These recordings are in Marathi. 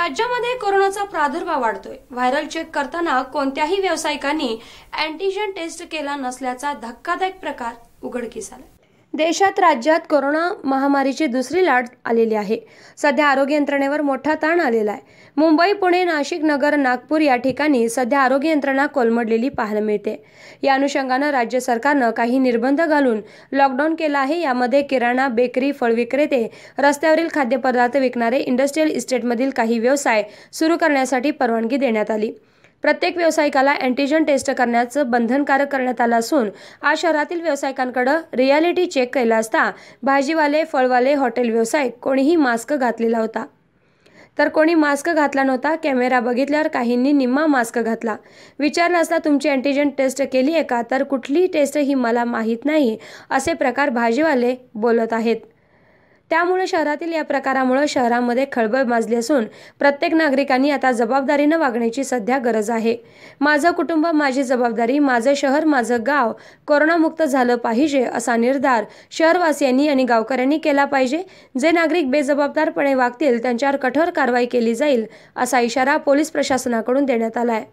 राज्यामध्ये कोरोनाचा प्रादुर्भाव वाढतोय व्हायरल चेक करताना कोणत्याही व्यावसायिकांनी अँटीजेन टेस्ट केला नसल्याचा धक्कादायक प्रकार उघडकीस आला देशात राज्यात कोरोना महामारीची दुसरी लाट आलेली आहे सध्या आरोग्य यंत्रणेवर मोठा ताण आलेला आहे मुंबई पुणे नाशिक नगर नागपूर या ठिकाणी सध्या आरोग्य यंत्रणा कोलमडलेली पाहायला मिळते या अनुषंगानं राज्य सरकारनं काही निर्बंध घालून लॉकडाऊन केला आहे यामध्ये किराणा बेकरी फळ विक्रेते रस्त्यावरील खाद्यपदार्थ विकणारे इंडस्ट्रीयल इस्टेटमधील काही व्यवसाय सुरू करण्यासाठी परवानगी देण्यात आली प्रत्येक व्यावसायिकाला अँटीजन टेस्ट करण्याचं बंधनकारक करण्यात आलं असून आज शहरातील व्यावसायिकांकडं रियालिटी चेक केला असता भाजीवाले फळवाले हॉटेल व्यावसायिक कोणीही मास्क घातलेला होता तर कोणी मास्क घातला नव्हता कॅमेरा बघितल्यावर काहींनी निम्मा मास्क घातला विचारला असता तुमची अँटीजेन टेस्ट केली आहे का तर कुठली टेस्ट ही मला माहीत नाही असे प्रकार भाजीवाले बोलत आहेत त्यामुळे शहरातील या प्रकारामुळे शहरामध्ये खळबळ माजली असून प्रत्येक नागरिकांनी आता जबाबदारीनं वागण्याची सध्या गरज आहे माझं कुटुंब माझी जबाबदारी माझं शहर माझं गाव कोरोनामुक्त झालं पाहिजे असा निर्धार शहरवासियांनी आणि गावकऱ्यांनी केला पाहिजे जे नागरिक बेजबाबदारपणे वागतील त्यांच्यावर कठोर कारवाई केली जाईल असा इशारा पोलीस प्रशासनाकडून देण्यात आला आहे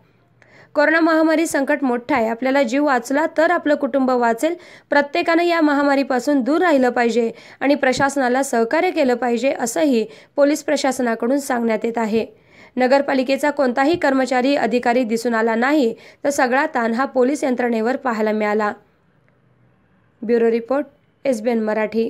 कोरोना महामारी संकट मोठं आहे आपल्याला जीव वाचला तर आपलं कुटुंब वाचेल प्रत्येकानं या महामारीपासून दूर राहिलं पाहिजे आणि प्रशासनाला सहकार्य केलं पाहिजे असंही पोलीस प्रशासनाकडून सांगण्यात येत आहे नगरपालिकेचा कोणताही कर्मचारी अधिकारी दिसून आला नाही तर सगळा ताण हा पोलीस यंत्रणेवर पाहायला मिळाला ब्युरो रिपोर्ट एसबीएन मराठी